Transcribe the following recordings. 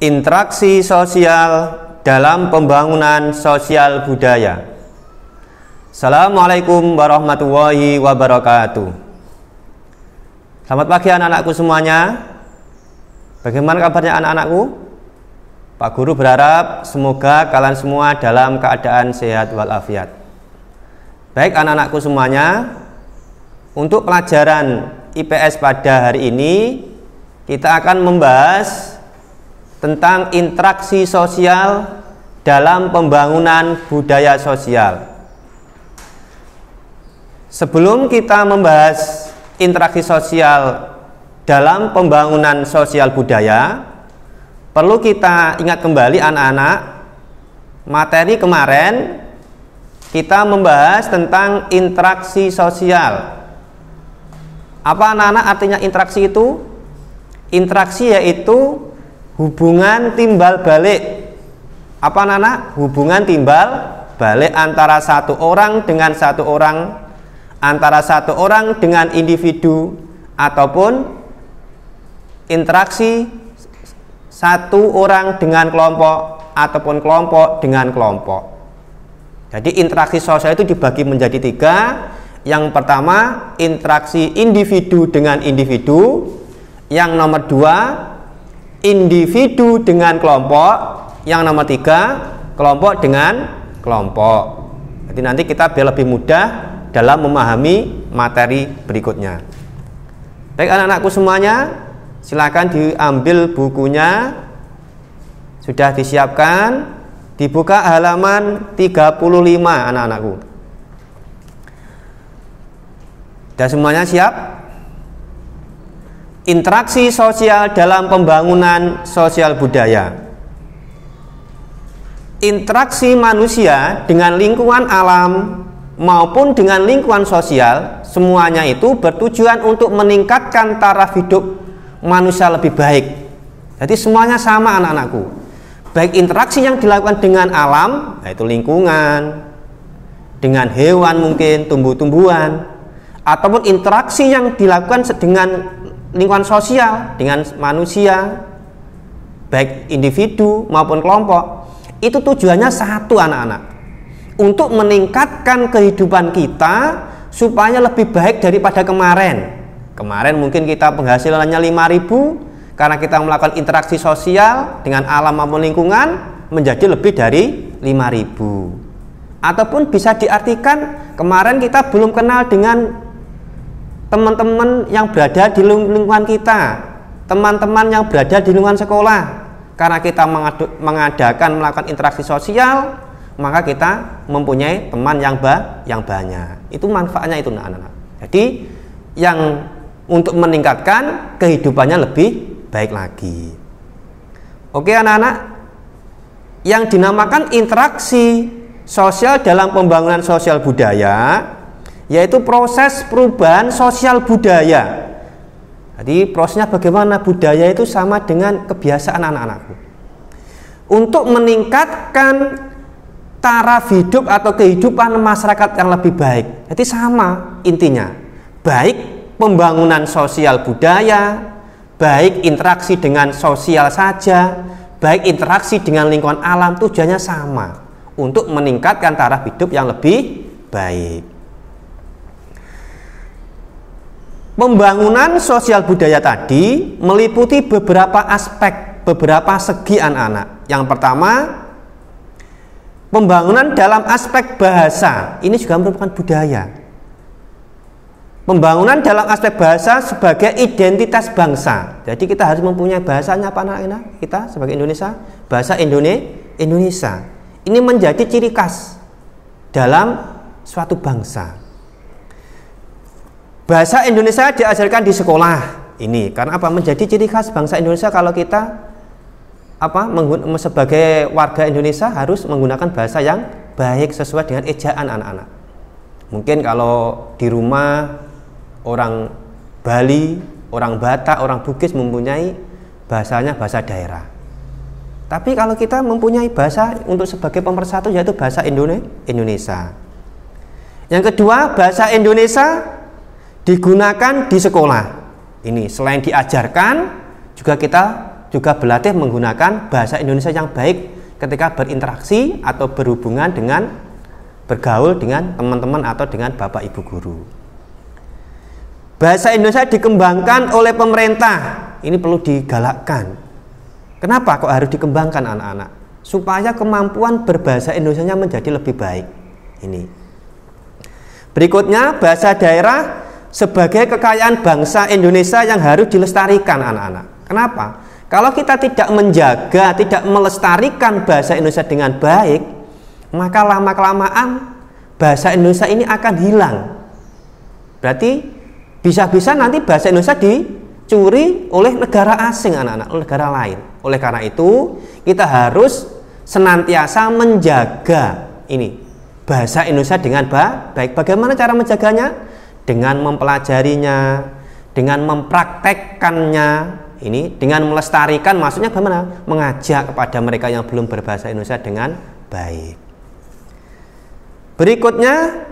interaksi sosial dalam pembangunan sosial budaya. Assalamualaikum warahmatullahi wabarakatuh. Selamat pagi anak-anakku semuanya. Bagaimana kabarnya anak-anakku? Pak guru berharap semoga kalian semua dalam keadaan sehat walafiat. Baik anak-anakku semuanya, untuk pelajaran IPS pada hari ini kita akan membahas tentang interaksi sosial dalam pembangunan budaya sosial. Sebelum kita membahas interaksi sosial dalam pembangunan sosial budaya, perlu kita ingat kembali anak-anak materi kemarin kita membahas tentang interaksi sosial. Apa anak-anak artinya interaksi itu? Interaksi yaitu hubungan timbal balik apa nana hubungan timbal balik antara satu orang dengan satu orang antara satu orang dengan individu ataupun interaksi satu orang dengan kelompok ataupun kelompok dengan kelompok jadi interaksi sosial itu dibagi menjadi tiga yang pertama interaksi individu dengan individu yang nomor dua individu dengan kelompok yang nomor tiga kelompok dengan kelompok jadi nanti kita biar lebih mudah dalam memahami materi berikutnya baik anak-anakku semuanya silahkan diambil bukunya sudah disiapkan dibuka halaman 35 anak-anakku dan semuanya siap interaksi sosial dalam pembangunan sosial budaya. Interaksi manusia dengan lingkungan alam maupun dengan lingkungan sosial, semuanya itu bertujuan untuk meningkatkan taraf hidup manusia lebih baik. Jadi semuanya sama anak-anakku. Baik interaksi yang dilakukan dengan alam, yaitu lingkungan, dengan hewan mungkin, tumbuh-tumbuhan, ataupun interaksi yang dilakukan dengan lingkungan sosial dengan manusia baik individu maupun kelompok itu tujuannya satu anak-anak untuk meningkatkan kehidupan kita supaya lebih baik daripada kemarin kemarin mungkin kita penghasilannya 5000 karena kita melakukan interaksi sosial dengan alam maupun lingkungan menjadi lebih dari 5000 ataupun bisa diartikan kemarin kita belum kenal dengan teman-teman yang berada di lingkungan kita, teman-teman yang berada di lingkungan sekolah. Karena kita mengadakan melakukan interaksi sosial, maka kita mempunyai teman yang ba yang banyak. Itu manfaatnya itu anak-anak. Jadi yang untuk meningkatkan kehidupannya lebih baik lagi. Oke anak-anak, yang dinamakan interaksi sosial dalam pembangunan sosial budaya yaitu proses perubahan sosial budaya. Jadi prosesnya bagaimana budaya itu sama dengan kebiasaan anak-anakku. Untuk meningkatkan taraf hidup atau kehidupan masyarakat yang lebih baik. Jadi sama intinya. Baik pembangunan sosial budaya, baik interaksi dengan sosial saja, baik interaksi dengan lingkungan alam tujuannya sama untuk meningkatkan taraf hidup yang lebih baik. Pembangunan sosial budaya tadi meliputi beberapa aspek, beberapa segi anak-anak. Yang pertama, pembangunan dalam aspek bahasa. Ini juga merupakan budaya. Pembangunan dalam aspek bahasa sebagai identitas bangsa. Jadi kita harus mempunyai bahasanya apa anak-anak kita sebagai Indonesia? Bahasa Indonesia. Indonesia. Ini menjadi ciri khas dalam suatu bangsa bahasa Indonesia diajarkan di sekolah ini karena apa menjadi ciri khas bangsa Indonesia kalau kita apa sebagai warga Indonesia harus menggunakan bahasa yang baik sesuai dengan ejaan anak-anak mungkin kalau di rumah orang Bali orang Batak orang Bugis mempunyai bahasanya bahasa daerah tapi kalau kita mempunyai bahasa untuk sebagai pemersatu yaitu bahasa Indonesia yang kedua bahasa Indonesia digunakan di sekolah ini selain diajarkan juga kita juga berlatih menggunakan bahasa Indonesia yang baik ketika berinteraksi atau berhubungan dengan bergaul dengan teman-teman atau dengan bapak ibu guru bahasa Indonesia dikembangkan oleh pemerintah ini perlu digalakkan kenapa kok harus dikembangkan anak-anak supaya kemampuan berbahasa Indonesia menjadi lebih baik ini berikutnya bahasa daerah sebagai kekayaan bangsa Indonesia yang harus dilestarikan anak-anak. Kenapa? Kalau kita tidak menjaga, tidak melestarikan bahasa Indonesia dengan baik, maka lama-kelamaan bahasa Indonesia ini akan hilang. Berarti bisa-bisa nanti bahasa Indonesia dicuri oleh negara asing anak-anak, oleh negara lain. Oleh karena itu, kita harus senantiasa menjaga ini bahasa Indonesia dengan baik. Bagaimana cara menjaganya? dengan mempelajarinya, dengan mempraktekkannya, ini dengan melestarikan maksudnya bagaimana? Mengajak kepada mereka yang belum berbahasa Indonesia dengan baik. Berikutnya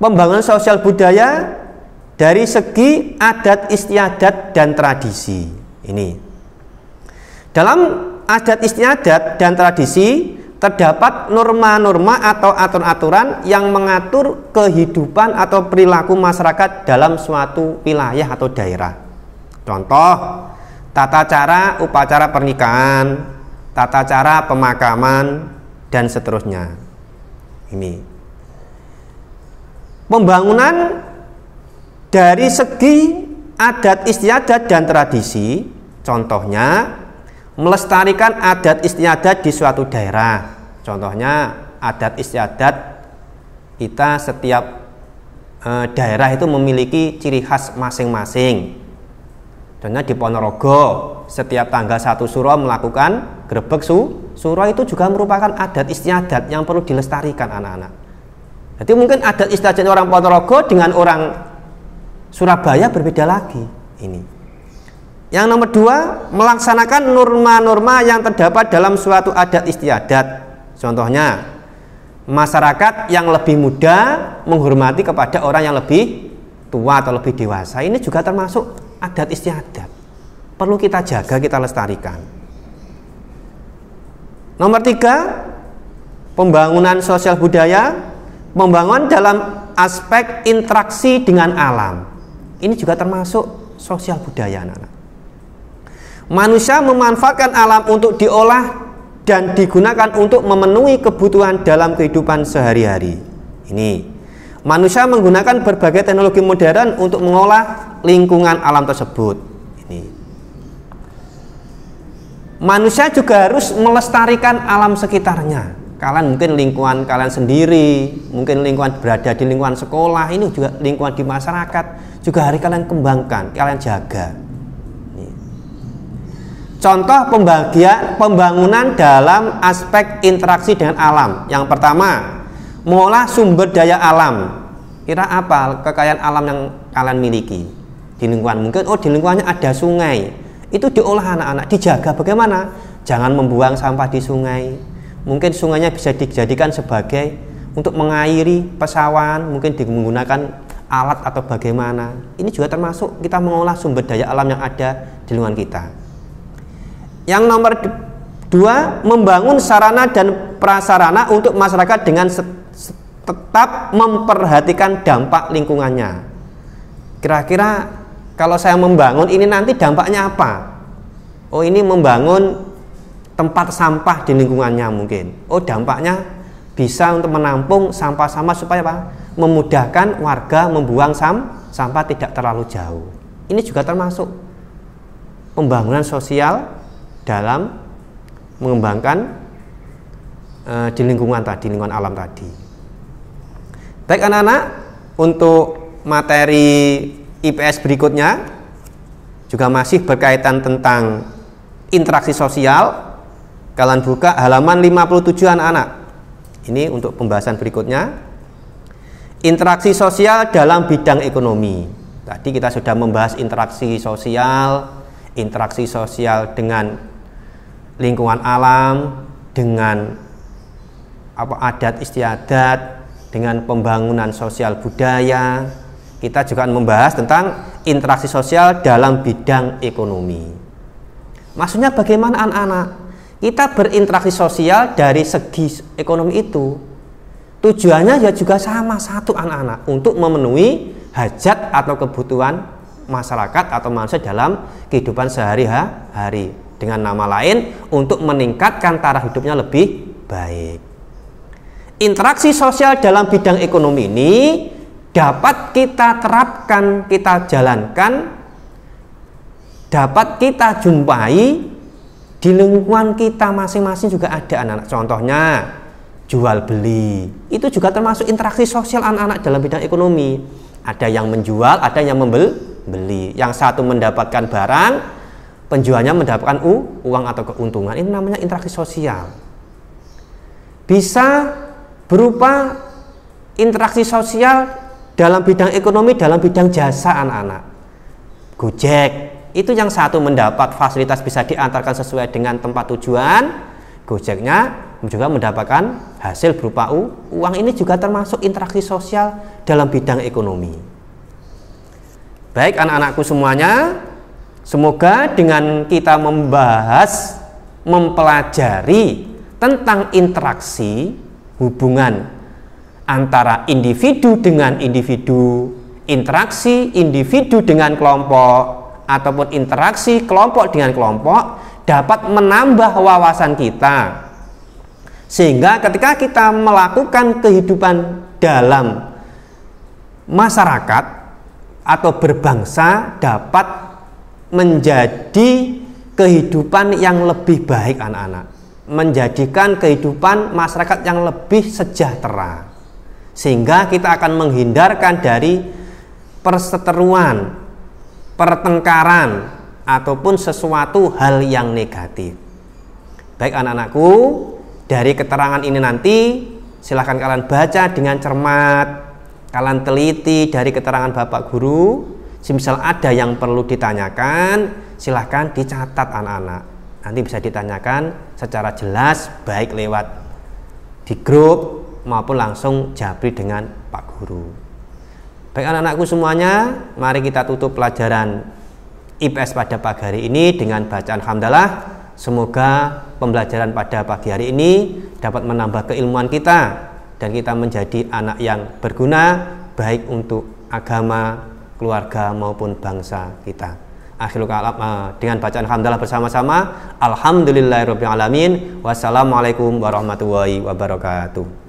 pembangunan sosial budaya dari segi adat istiadat dan tradisi. Ini. Dalam adat istiadat dan tradisi terdapat norma-norma atau aturan-aturan yang mengatur kehidupan atau perilaku masyarakat dalam suatu wilayah atau daerah. Contoh, tata cara upacara pernikahan, tata cara pemakaman, dan seterusnya. Ini pembangunan dari segi adat istiadat dan tradisi, contohnya melestarikan adat istiadat di suatu daerah. Contohnya adat istiadat kita setiap e, daerah itu memiliki ciri khas masing-masing. Contohnya di Ponorogo, setiap tanggal satu suro melakukan grebek su. Suro itu juga merupakan adat istiadat yang perlu dilestarikan anak-anak. Jadi mungkin adat istiadat orang Ponorogo dengan orang Surabaya berbeda lagi ini. Yang nomor dua, melaksanakan norma-norma yang terdapat dalam suatu adat istiadat. Contohnya, masyarakat yang lebih muda menghormati kepada orang yang lebih tua atau lebih dewasa. Ini juga termasuk adat istiadat. Perlu kita jaga, kita lestarikan. Nomor tiga, pembangunan sosial budaya, pembangunan dalam aspek interaksi dengan alam. Ini juga termasuk sosial budaya anak-anak. Manusia memanfaatkan alam untuk diolah dan digunakan untuk memenuhi kebutuhan dalam kehidupan sehari-hari. Ini manusia menggunakan berbagai teknologi modern untuk mengolah lingkungan alam tersebut. Ini manusia juga harus melestarikan alam sekitarnya. Kalian mungkin lingkungan kalian sendiri, mungkin lingkungan berada di lingkungan sekolah, ini juga lingkungan di masyarakat juga hari kalian kembangkan, kalian jaga. Contoh pembagian pembangunan dalam aspek interaksi dengan alam. Yang pertama, mengolah sumber daya alam. Kira apa kekayaan alam yang kalian miliki di lingkungan? Mungkin oh di lingkungannya ada sungai. Itu diolah anak-anak, dijaga bagaimana? Jangan membuang sampah di sungai. Mungkin sungainya bisa dijadikan sebagai untuk mengairi pesawat, mungkin menggunakan alat atau bagaimana. Ini juga termasuk kita mengolah sumber daya alam yang ada di lingkungan kita yang nomor dua membangun sarana dan prasarana untuk masyarakat dengan tetap memperhatikan dampak lingkungannya kira-kira kalau saya membangun ini nanti dampaknya apa oh ini membangun tempat sampah di lingkungannya mungkin oh dampaknya bisa untuk menampung sampah-sampah supaya apa memudahkan warga membuang sam sampah tidak terlalu jauh ini juga termasuk pembangunan sosial dalam mengembangkan uh, di lingkungan tadi, lingkungan alam tadi. Baik anak-anak, untuk materi IPS berikutnya juga masih berkaitan tentang interaksi sosial. Kalian buka halaman 57 anak-anak. Ini untuk pembahasan berikutnya. Interaksi sosial dalam bidang ekonomi. Tadi kita sudah membahas interaksi sosial, interaksi sosial dengan lingkungan alam dengan apa adat istiadat dengan pembangunan sosial budaya kita juga membahas tentang interaksi sosial dalam bidang ekonomi maksudnya bagaimana anak-anak kita berinteraksi sosial dari segi ekonomi itu tujuannya ya juga sama satu anak-anak untuk memenuhi hajat atau kebutuhan masyarakat atau manusia dalam kehidupan sehari-hari dengan nama lain untuk meningkatkan taraf hidupnya lebih baik. Interaksi sosial dalam bidang ekonomi ini dapat kita terapkan, kita jalankan, dapat kita jumpai di lingkungan kita masing-masing juga ada anak-anak. Contohnya jual beli. Itu juga termasuk interaksi sosial anak-anak dalam bidang ekonomi. Ada yang menjual, ada yang membeli. Yang satu mendapatkan barang, penjualnya mendapatkan u, uang atau keuntungan ini namanya interaksi sosial bisa berupa interaksi sosial dalam bidang ekonomi dalam bidang jasa anak-anak gojek itu yang satu mendapat fasilitas bisa diantarkan sesuai dengan tempat tujuan gojeknya juga mendapatkan hasil berupa u, uang ini juga termasuk interaksi sosial dalam bidang ekonomi baik anak-anakku semuanya Semoga dengan kita membahas, mempelajari tentang interaksi hubungan antara individu dengan individu, interaksi individu dengan kelompok, ataupun interaksi kelompok dengan kelompok dapat menambah wawasan kita. Sehingga ketika kita melakukan kehidupan dalam masyarakat atau berbangsa dapat menjadi kehidupan yang lebih baik anak-anak menjadikan kehidupan masyarakat yang lebih sejahtera sehingga kita akan menghindarkan dari perseteruan pertengkaran ataupun sesuatu hal yang negatif baik anak-anakku dari keterangan ini nanti silahkan kalian baca dengan cermat kalian teliti dari keterangan bapak guru Misal ada yang perlu ditanyakan silahkan dicatat anak-anak nanti bisa ditanyakan secara jelas baik lewat di grup maupun langsung jabri dengan Pak Guru baik anak-anakku semuanya mari kita tutup pelajaran IPS pada pagi hari ini dengan bacaan hamdalah semoga pembelajaran pada pagi hari ini dapat menambah keilmuan kita dan kita menjadi anak yang berguna baik untuk agama keluarga maupun bangsa kita. Akhirul kalam eh, dengan bacaan alhamdulillah bersama-sama. Alhamdulillahirobbilalamin. Wassalamualaikum warahmatullahi wabarakatuh.